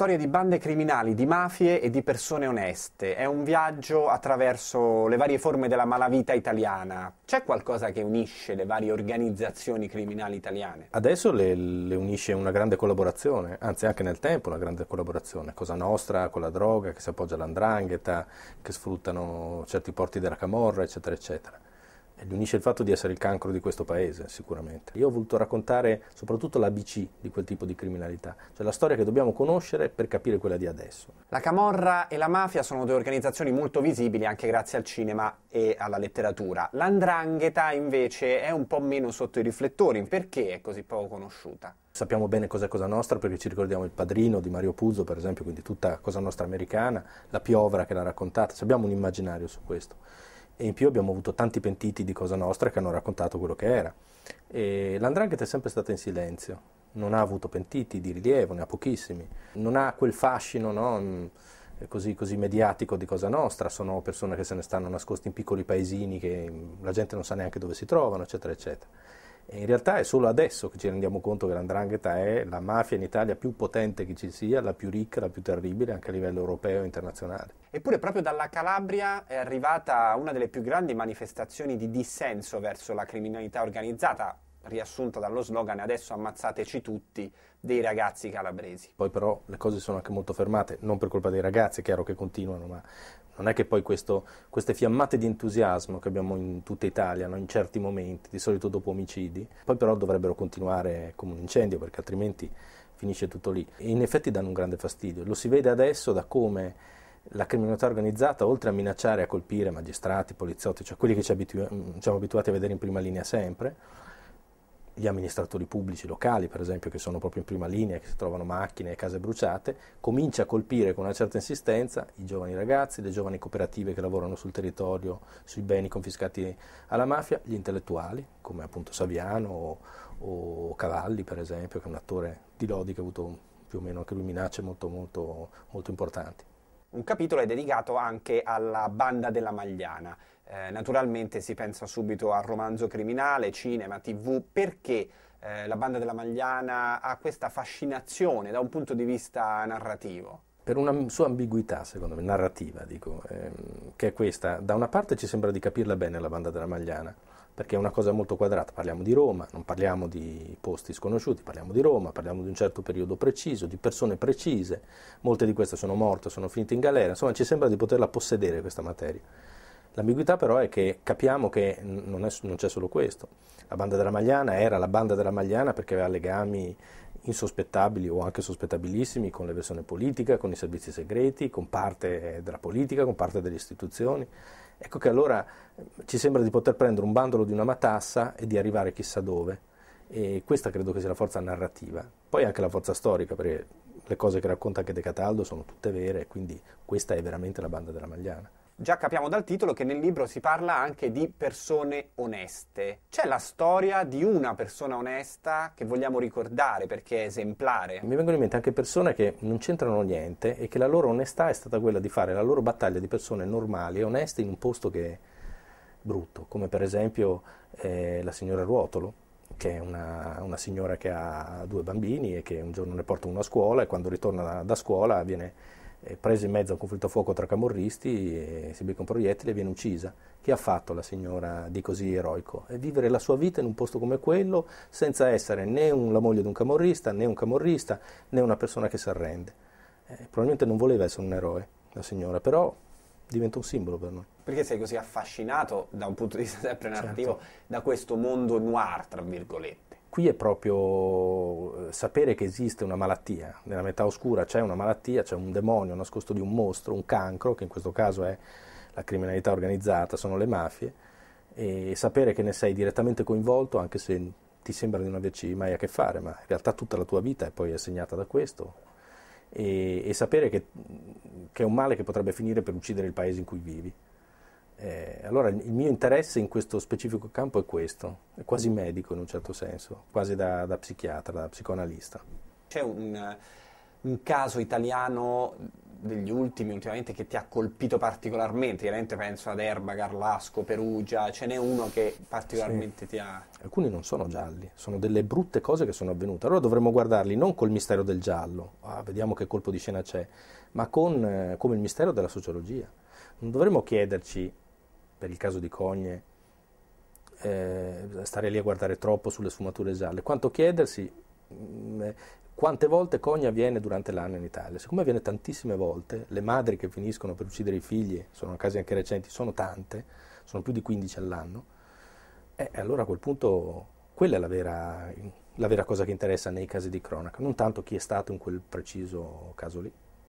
storia di bande criminali, di mafie e di persone oneste. È un viaggio attraverso le varie forme della malavita italiana. C'è qualcosa che unisce le varie organizzazioni criminali italiane? Adesso le, le unisce una grande collaborazione, anzi anche nel tempo una grande collaborazione. Cosa Nostra con la droga, che si appoggia all'andrangheta, che sfruttano certi porti della Camorra, eccetera, eccetera li unisce il fatto di essere il cancro di questo paese, sicuramente. Io ho voluto raccontare soprattutto l'ABC di quel tipo di criminalità, cioè la storia che dobbiamo conoscere per capire quella di adesso. La Camorra e la mafia sono due organizzazioni molto visibili anche grazie al cinema e alla letteratura. L'andrangheta invece è un po' meno sotto i riflettori, perché è così poco conosciuta? Sappiamo bene cos'è Cosa Nostra perché ci ricordiamo il padrino di Mario Puzo, per esempio, quindi tutta Cosa Nostra americana, la piovra che l'ha raccontata, cioè, abbiamo un immaginario su questo e in più abbiamo avuto tanti pentiti di Cosa Nostra che hanno raccontato quello che era. E l'andrangheta è sempre stata in silenzio, non ha avuto pentiti di rilievo, ne ha pochissimi, non ha quel fascino no, mm, così, così, mediatico di Cosa Nostra, sono persone che se ne stanno nascoste in piccoli paesini che mm, la gente non sa neanche dove si trovano, eccetera, eccetera. E in realtà è solo adesso che ci rendiamo conto che l'andrangheta è la mafia in Italia più potente che ci sia, la più ricca, la più terribile anche a livello europeo e internazionale. Eppure proprio dalla Calabria è arrivata una delle più grandi manifestazioni di dissenso verso la criminalità organizzata, riassunta dallo slogan adesso ammazzateci tutti dei ragazzi calabresi. Poi però le cose sono anche molto fermate, non per colpa dei ragazzi, è chiaro che continuano, ma non è che poi questo, queste fiammate di entusiasmo che abbiamo in tutta Italia, no? in certi momenti, di solito dopo omicidi, poi però dovrebbero continuare come un incendio perché altrimenti finisce tutto lì. E in effetti danno un grande fastidio. Lo si vede adesso da come la criminalità organizzata, oltre a minacciare e a colpire magistrati, poliziotti, cioè quelli che ci abitu- mm, siamo abituati a vedere in prima linea sempre, gli amministratori pubblici locali, per esempio, che sono proprio in prima linea, che si trovano macchine e case bruciate, comincia a colpire con una certa insistenza i giovani ragazzi, le giovani cooperative che lavorano sul territorio, sui beni confiscati alla mafia, gli intellettuali, come appunto Saviano o, o Cavalli, per esempio, che è un attore di Lodi che ha avuto più o meno anche lui minacce molto, molto, molto importanti. Un capitolo è dedicato anche alla banda della Magliana. Eh, naturalmente si pensa subito al romanzo criminale, cinema, tv, perché eh, la banda della Magliana ha questa fascinazione da un punto di vista narrativo? per una sua ambiguità, secondo me, narrativa, dico, ehm, che è questa. Da una parte ci sembra di capirla bene la banda della Magliana, perché è una cosa molto quadrata, parliamo di Roma, non parliamo di posti sconosciuti, parliamo di Roma, parliamo di un certo periodo preciso, di persone precise, molte di queste sono morte, sono finite in galera, insomma ci sembra di poterla possedere questa materia. L'ambiguità però è che capiamo che non, è, non, c'è solo questo. La banda della Magliana era la banda della Magliana perché aveva legami insospettabili o anche sospettabilissimi con le persone politiche, con i servizi segreti, con parte eh, della politica, con parte delle istituzioni. Ecco che allora eh, ci sembra di poter prendere un bandolo di una matassa e di arrivare chissà dove. E questa credo che sia la forza narrativa. Poi anche la forza storica, perché le cose che racconta anche De Cataldo sono tutte vere, quindi questa è veramente la banda della Magliana. Già capiamo dal titolo che nel libro si parla anche di persone oneste. C'è la storia di una persona onesta che vogliamo ricordare perché è esemplare. Mi vengono in mente anche persone che non c'entrano niente e che la loro onestà è stata quella di fare la loro battaglia di persone normali e oneste in un posto che è brutto, come per esempio eh, la signora Ruotolo che è una, una, signora che ha due bambini e che un giorno ne porta uno a scuola e quando ritorna da, da scuola viene eh, presa in mezzo a un conflitto a fuoco tra camorristi, si becca un proiettile e viene uccisa. Che ha fatto la signora di così eroico? È vivere la sua vita in un posto come quello senza essere né un, la moglie di un camorrista, né un camorrista, né una persona che si arrende. Eh, probabilmente non voleva essere un eroe la signora, però diventa un simbolo per noi. Perché sei così affascinato da un punto di vista sempre certo. narrativo certo. da questo mondo noir, tra virgolette? Qui è proprio eh, sapere che esiste una malattia, nella metà oscura c'è una malattia, c'è un demonio nascosto di un mostro, un cancro, che in questo caso è la criminalità organizzata, sono le mafie, e sapere che ne sei direttamente coinvolto, anche se ti sembra di non averci mai a che fare, ma in realtà tutta la tua vita è poi assegnata da questo, e, e sapere che, che è un male che potrebbe finire per uccidere il paese in cui vivi. Eh, allora il mio interesse in questo specifico campo è questo, è quasi medico in un certo senso, quasi da, da psichiatra, da psicoanalista. C'è un, eh, un, caso italiano degli ultimi, ultimamente, che ti ha colpito particolarmente? Chiaramente penso ad Erba, Carlasco, Perugia, ce n'è uno che particolarmente sì. ti ha... Alcuni non sono gialli, sono delle brutte cose che sono avvenute. Allora dovremmo guardarli non col mistero del giallo, ah, vediamo che colpo di scena c'è, ma con, eh, come il mistero della sociologia. Non dovremmo chiederci per il caso di Cogne, eh, stare lì a guardare troppo sulle sfumature gialle, quanto chiedersi mh, mm, eh, quante volte Cogne avviene durante l'anno in Italia. Siccome avviene tantissime volte, le madri che finiscono per uccidere i figli, sono casi anche recenti, sono tante, sono più di 15 all'anno, eh, e eh, allora a quel punto quella è la vera, la vera cosa che interessa nei casi di cronaca, non tanto chi è stato in quel preciso caso lì.